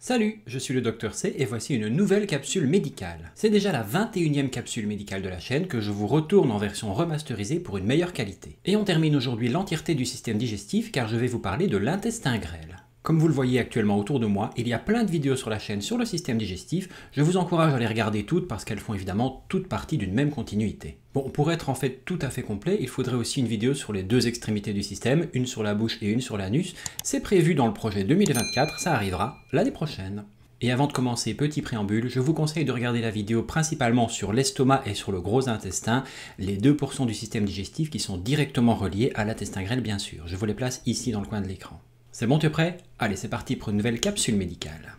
Salut, je suis le docteur C et voici une nouvelle capsule médicale. C'est déjà la 21e capsule médicale de la chaîne que je vous retourne en version remasterisée pour une meilleure qualité. Et on termine aujourd'hui l'entièreté du système digestif car je vais vous parler de l'intestin grêle. Comme vous le voyez actuellement autour de moi, il y a plein de vidéos sur la chaîne sur le système digestif. Je vous encourage à les regarder toutes parce qu'elles font évidemment toutes partie d'une même continuité. Bon, pour être en fait tout à fait complet, il faudrait aussi une vidéo sur les deux extrémités du système, une sur la bouche et une sur l'anus. C'est prévu dans le projet 2024, ça arrivera l'année prochaine. Et avant de commencer, petit préambule, je vous conseille de regarder la vidéo principalement sur l'estomac et sur le gros intestin, les deux portions du système digestif qui sont directement reliés à l'intestin grêle bien sûr. Je vous les place ici dans le coin de l'écran. C'est bon, tu es prêt Allez, c'est parti pour une nouvelle capsule médicale.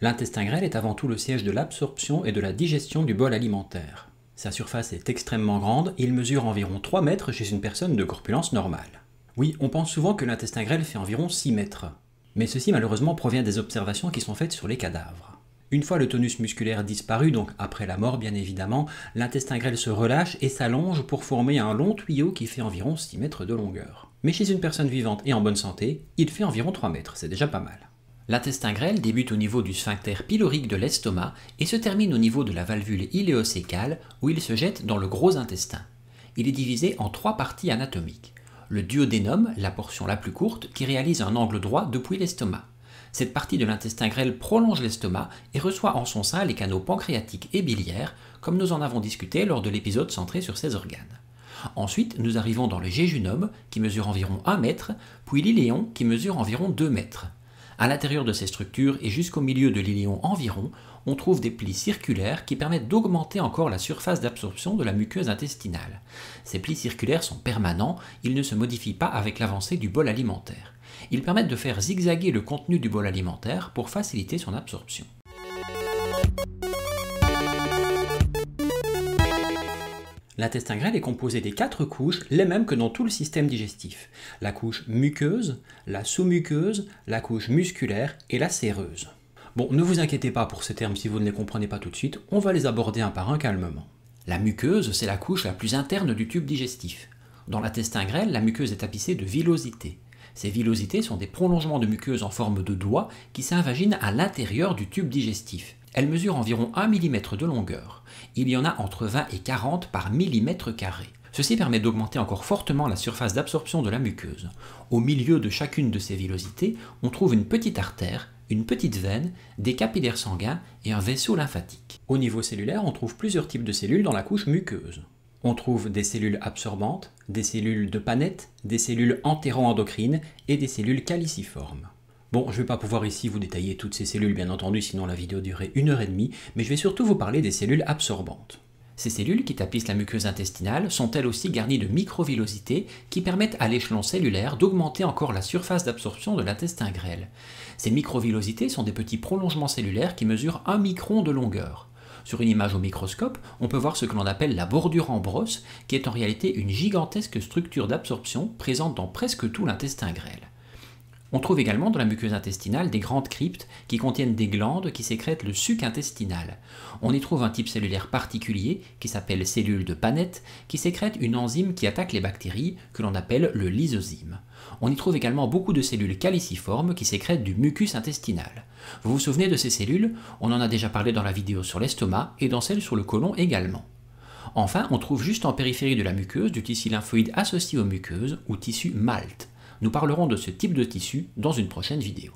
L'intestin grêle est avant tout le siège de l'absorption et de la digestion du bol alimentaire. Sa surface est extrêmement grande, il mesure environ 3 mètres chez une personne de corpulence normale. Oui, on pense souvent que l'intestin grêle fait environ 6 mètres. Mais ceci malheureusement provient des observations qui sont faites sur les cadavres. Une fois le tonus musculaire disparu, donc après la mort bien évidemment, l'intestin grêle se relâche et s'allonge pour former un long tuyau qui fait environ 6 mètres de longueur. Mais chez une personne vivante et en bonne santé, il fait environ 3 mètres, c'est déjà pas mal. L'intestin grêle débute au niveau du sphincter pylorique de l'estomac et se termine au niveau de la valvule iléosécale où il se jette dans le gros intestin. Il est divisé en trois parties anatomiques le duodénum, la portion la plus courte, qui réalise un angle droit depuis l'estomac. Cette partie de l'intestin grêle prolonge l'estomac et reçoit en son sein les canaux pancréatiques et biliaires, comme nous en avons discuté lors de l'épisode centré sur ces organes. Ensuite, nous arrivons dans le géjunum, qui mesure environ 1 mètre, puis l'iléon, qui mesure environ 2 mètres. À l'intérieur de ces structures et jusqu'au milieu de l'ilion environ, on trouve des plis circulaires qui permettent d'augmenter encore la surface d'absorption de la muqueuse intestinale. Ces plis circulaires sont permanents, ils ne se modifient pas avec l'avancée du bol alimentaire. Ils permettent de faire zigzaguer le contenu du bol alimentaire pour faciliter son absorption. L'intestin grêle est composé des quatre couches, les mêmes que dans tout le système digestif. La couche muqueuse, la sous-muqueuse, la couche musculaire et la séreuse. Bon, ne vous inquiétez pas pour ces termes si vous ne les comprenez pas tout de suite, on va les aborder un par un calmement. La muqueuse, c'est la couche la plus interne du tube digestif. Dans l'intestin grêle, la muqueuse est tapissée de villosités. Ces villosités sont des prolongements de muqueuse en forme de doigts qui s'invaginent à l'intérieur du tube digestif. Elle mesure environ 1 mm de longueur. Il y en a entre 20 et 40 par millimètre carré. Ceci permet d'augmenter encore fortement la surface d'absorption de la muqueuse. Au milieu de chacune de ces villosités, on trouve une petite artère, une petite veine, des capillaires sanguins et un vaisseau lymphatique. Au niveau cellulaire, on trouve plusieurs types de cellules dans la couche muqueuse. On trouve des cellules absorbantes, des cellules de panette, des cellules entéro-endocrines et des cellules caliciformes. Bon, je ne vais pas pouvoir ici vous détailler toutes ces cellules, bien entendu, sinon la vidéo durerait une heure et demie, mais je vais surtout vous parler des cellules absorbantes. Ces cellules qui tapissent la muqueuse intestinale sont elles aussi garnies de microvillosités qui permettent à l'échelon cellulaire d'augmenter encore la surface d'absorption de l'intestin grêle. Ces microvillosités sont des petits prolongements cellulaires qui mesurent un micron de longueur. Sur une image au microscope, on peut voir ce que l'on appelle la bordure en brosse, qui est en réalité une gigantesque structure d'absorption présente dans presque tout l'intestin grêle. On trouve également dans la muqueuse intestinale des grandes cryptes qui contiennent des glandes qui sécrètent le suc intestinal. On y trouve un type cellulaire particulier qui s'appelle cellule de Panette qui sécrète une enzyme qui attaque les bactéries que l'on appelle le lysozyme. On y trouve également beaucoup de cellules caliciformes qui sécrètent du mucus intestinal. Vous vous souvenez de ces cellules On en a déjà parlé dans la vidéo sur l'estomac et dans celle sur le côlon également. Enfin, on trouve juste en périphérie de la muqueuse du tissu lymphoïde associé aux muqueuses ou tissu malte. Nous parlerons de ce type de tissu dans une prochaine vidéo.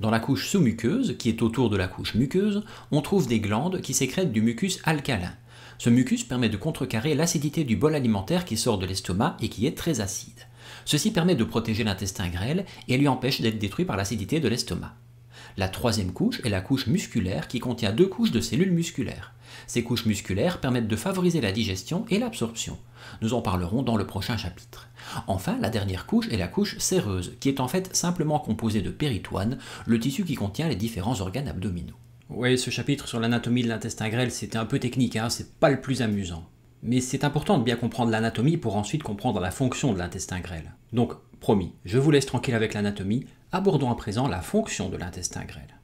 Dans la couche sous-muqueuse, qui est autour de la couche muqueuse, on trouve des glandes qui sécrètent du mucus alcalin. Ce mucus permet de contrecarrer l'acidité du bol alimentaire qui sort de l'estomac et qui est très acide. Ceci permet de protéger l'intestin grêle et lui empêche d'être détruit par l'acidité de l'estomac. La troisième couche est la couche musculaire qui contient deux couches de cellules musculaires. Ces couches musculaires permettent de favoriser la digestion et l'absorption. Nous en parlerons dans le prochain chapitre. Enfin, la dernière couche est la couche séreuse, qui est en fait simplement composée de péritoine, le tissu qui contient les différents organes abdominaux. Ouais, ce chapitre sur l'anatomie de l'intestin grêle, c'était un peu technique, hein, c'est pas le plus amusant. Mais c'est important de bien comprendre l'anatomie pour ensuite comprendre la fonction de l'intestin grêle. Donc, promis, je vous laisse tranquille avec l'anatomie, abordons à présent la fonction de l'intestin grêle.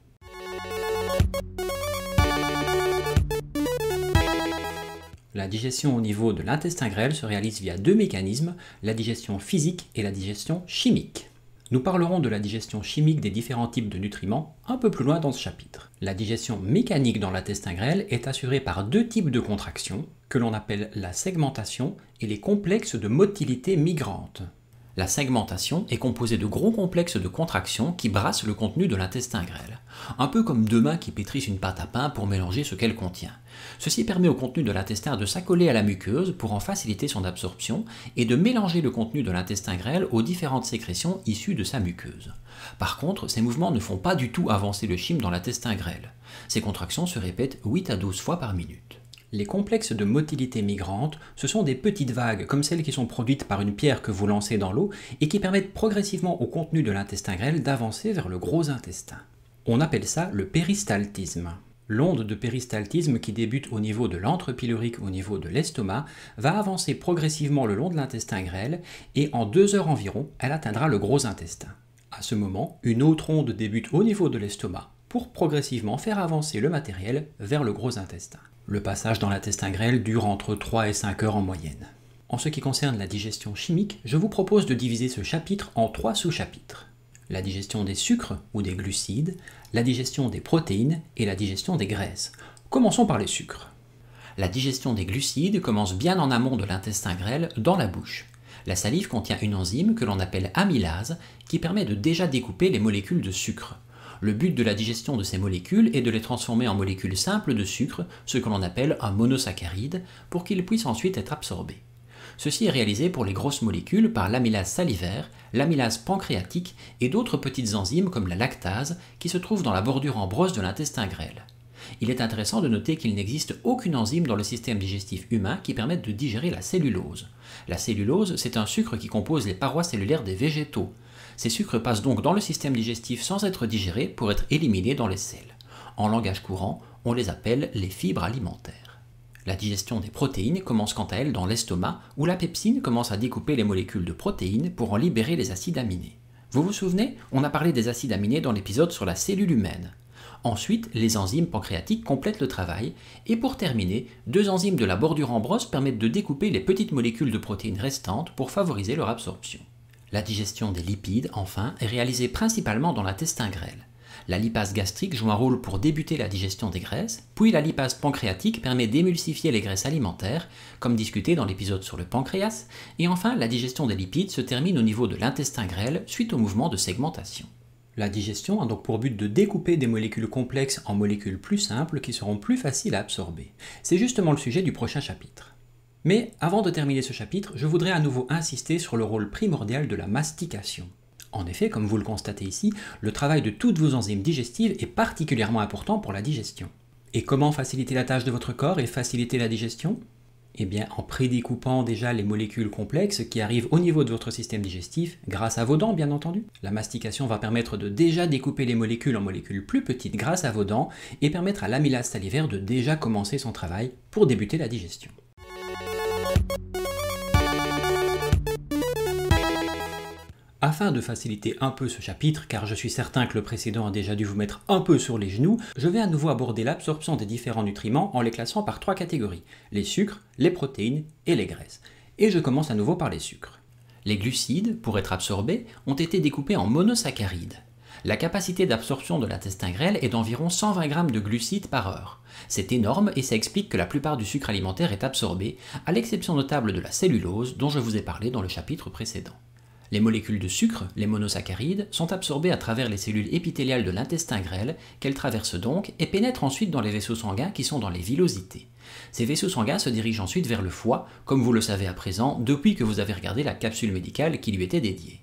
La digestion au niveau de l'intestin grêle se réalise via deux mécanismes, la digestion physique et la digestion chimique. Nous parlerons de la digestion chimique des différents types de nutriments un peu plus loin dans ce chapitre. La digestion mécanique dans l'intestin grêle est assurée par deux types de contractions, que l'on appelle la segmentation et les complexes de motilité migrante. La segmentation est composée de gros complexes de contractions qui brassent le contenu de l'intestin grêle, un peu comme deux mains qui pétrissent une pâte à pain pour mélanger ce qu'elle contient. Ceci permet au contenu de l'intestin de s'accoler à la muqueuse pour en faciliter son absorption et de mélanger le contenu de l'intestin grêle aux différentes sécrétions issues de sa muqueuse. Par contre, ces mouvements ne font pas du tout avancer le chyme dans l'intestin grêle. Ces contractions se répètent 8 à 12 fois par minute. Les complexes de motilité migrante, ce sont des petites vagues, comme celles qui sont produites par une pierre que vous lancez dans l'eau et qui permettent progressivement au contenu de l'intestin grêle d'avancer vers le gros intestin. On appelle ça le péristaltisme. L'onde de péristaltisme qui débute au niveau de l'antre pylorique au niveau de l'estomac va avancer progressivement le long de l'intestin grêle et en deux heures environ, elle atteindra le gros intestin. À ce moment, une autre onde débute au niveau de l'estomac pour progressivement faire avancer le matériel vers le gros intestin. Le passage dans l'intestin grêle dure entre 3 et 5 heures en moyenne. En ce qui concerne la digestion chimique, je vous propose de diviser ce chapitre en trois sous-chapitres. La digestion des sucres ou des glucides, la digestion des protéines et la digestion des graisses. Commençons par les sucres. La digestion des glucides commence bien en amont de l'intestin grêle, dans la bouche. La salive contient une enzyme que l'on appelle amylase qui permet de déjà découper les molécules de sucre. Le but de la digestion de ces molécules est de les transformer en molécules simples de sucre, ce que l'on appelle un monosaccharide, pour qu'ils puissent ensuite être absorbés. Ceci est réalisé pour les grosses molécules par l'amylase salivaire, l'amylase pancréatique et d'autres petites enzymes comme la lactase qui se trouvent dans la bordure en brosse de l'intestin grêle. Il est intéressant de noter qu'il n'existe aucune enzyme dans le système digestif humain qui permette de digérer la cellulose. La cellulose, c'est un sucre qui compose les parois cellulaires des végétaux. Ces sucres passent donc dans le système digestif sans être digérés pour être éliminés dans les selles. En langage courant, on les appelle les fibres alimentaires. La digestion des protéines commence quant à elle dans l'estomac où la pepsine commence à découper les molécules de protéines pour en libérer les acides aminés. Vous vous souvenez On a parlé des acides aminés dans l'épisode sur la cellule humaine. Ensuite, les enzymes pancréatiques complètent le travail. Et pour terminer, deux enzymes de la bordure en brosse permettent de découper les petites molécules de protéines restantes pour favoriser leur absorption. La digestion des lipides, enfin, est réalisée principalement dans l'intestin grêle. La lipase gastrique joue un rôle pour débuter la digestion des graisses, puis la lipase pancréatique permet d'émulsifier les graisses alimentaires, comme discuté dans l'épisode sur le pancréas, et enfin la digestion des lipides se termine au niveau de l'intestin grêle suite au mouvement de segmentation. La digestion a donc pour but de découper des molécules complexes en molécules plus simples qui seront plus faciles à absorber. C'est justement le sujet du prochain chapitre. Mais avant de terminer ce chapitre, je voudrais à nouveau insister sur le rôle primordial de la mastication. En effet, comme vous le constatez ici, le travail de toutes vos enzymes digestives est particulièrement important pour la digestion. Et comment faciliter la tâche de votre corps et faciliter la digestion Eh bien, en prédécoupant déjà les molécules complexes qui arrivent au niveau de votre système digestif, grâce à vos dents bien entendu. La mastication va permettre de déjà découper les molécules en molécules plus petites grâce à vos dents et permettre à l'amylase salivaire de déjà commencer son travail pour débuter la digestion. Afin de faciliter un peu ce chapitre, car je suis certain que le précédent a déjà dû vous mettre un peu sur les genoux, je vais à nouveau aborder l'absorption des différents nutriments en les classant par trois catégories, les sucres, les protéines et les graisses. Et je commence à nouveau par les sucres. Les glucides, pour être absorbés, ont été découpés en monosaccharides. La capacité d'absorption de l'intestin grêle est d'environ 120 g de glucides par heure. C'est énorme et ça explique que la plupart du sucre alimentaire est absorbé, à l'exception notable de la cellulose dont je vous ai parlé dans le chapitre précédent. Les molécules de sucre, les monosaccharides, sont absorbées à travers les cellules épithéliales de l'intestin grêle, qu'elles traversent donc et pénètrent ensuite dans les vaisseaux sanguins qui sont dans les villosités. Ces vaisseaux sanguins se dirigent ensuite vers le foie, comme vous le savez à présent depuis que vous avez regardé la capsule médicale qui lui était dédiée.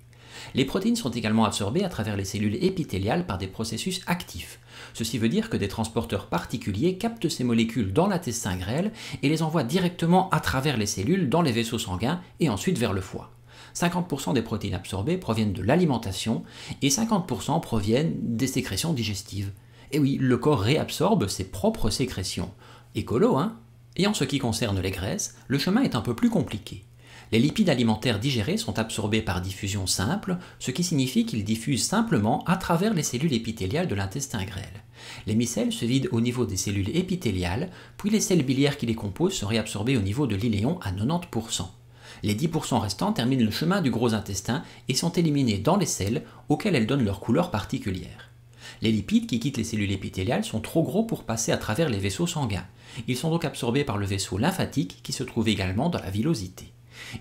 Les protéines sont également absorbées à travers les cellules épithéliales par des processus actifs. Ceci veut dire que des transporteurs particuliers captent ces molécules dans l'intestin grêle et les envoient directement à travers les cellules dans les vaisseaux sanguins et ensuite vers le foie. 50% des protéines absorbées proviennent de l'alimentation et 50% proviennent des sécrétions digestives. Et oui, le corps réabsorbe ses propres sécrétions. Écolo, hein Et en ce qui concerne les graisses, le chemin est un peu plus compliqué. Les lipides alimentaires digérés sont absorbés par diffusion simple, ce qui signifie qu'ils diffusent simplement à travers les cellules épithéliales de l'intestin grêle. Les micelles se vident au niveau des cellules épithéliales, puis les sels biliaires qui les composent sont réabsorbées au niveau de l'iléon à 90%. Les 10% restants terminent le chemin du gros intestin et sont éliminés dans les selles auxquelles elles donnent leur couleur particulière. Les lipides qui quittent les cellules épithéliales sont trop gros pour passer à travers les vaisseaux sanguins. Ils sont donc absorbés par le vaisseau lymphatique qui se trouve également dans la villosité.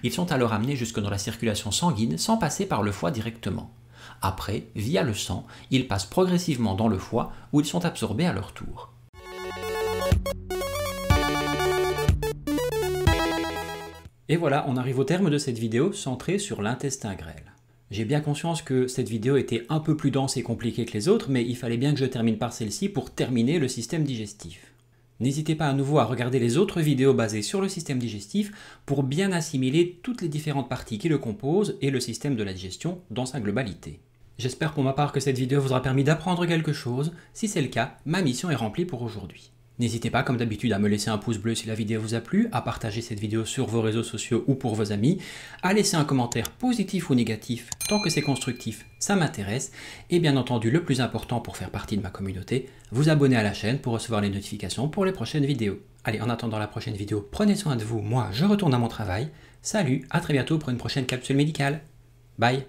Ils sont alors amenés jusque dans la circulation sanguine sans passer par le foie directement. Après, via le sang, ils passent progressivement dans le foie où ils sont absorbés à leur tour. Et voilà, on arrive au terme de cette vidéo centrée sur l'intestin grêle. J'ai bien conscience que cette vidéo était un peu plus dense et compliquée que les autres, mais il fallait bien que je termine par celle-ci pour terminer le système digestif. N'hésitez pas à nouveau à regarder les autres vidéos basées sur le système digestif pour bien assimiler toutes les différentes parties qui le composent et le système de la digestion dans sa globalité. J'espère pour ma part que cette vidéo vous aura permis d'apprendre quelque chose. Si c'est le cas, ma mission est remplie pour aujourd'hui. N'hésitez pas, comme d'habitude, à me laisser un pouce bleu si la vidéo vous a plu, à partager cette vidéo sur vos réseaux sociaux ou pour vos amis, à laisser un commentaire positif ou négatif, tant que c'est constructif, ça m'intéresse, et bien entendu, le plus important pour faire partie de ma communauté, vous abonner à la chaîne pour recevoir les notifications pour les prochaines vidéos. Allez, en attendant la prochaine vidéo, prenez soin de vous, moi je retourne à mon travail, salut, à très bientôt pour une prochaine capsule médicale, bye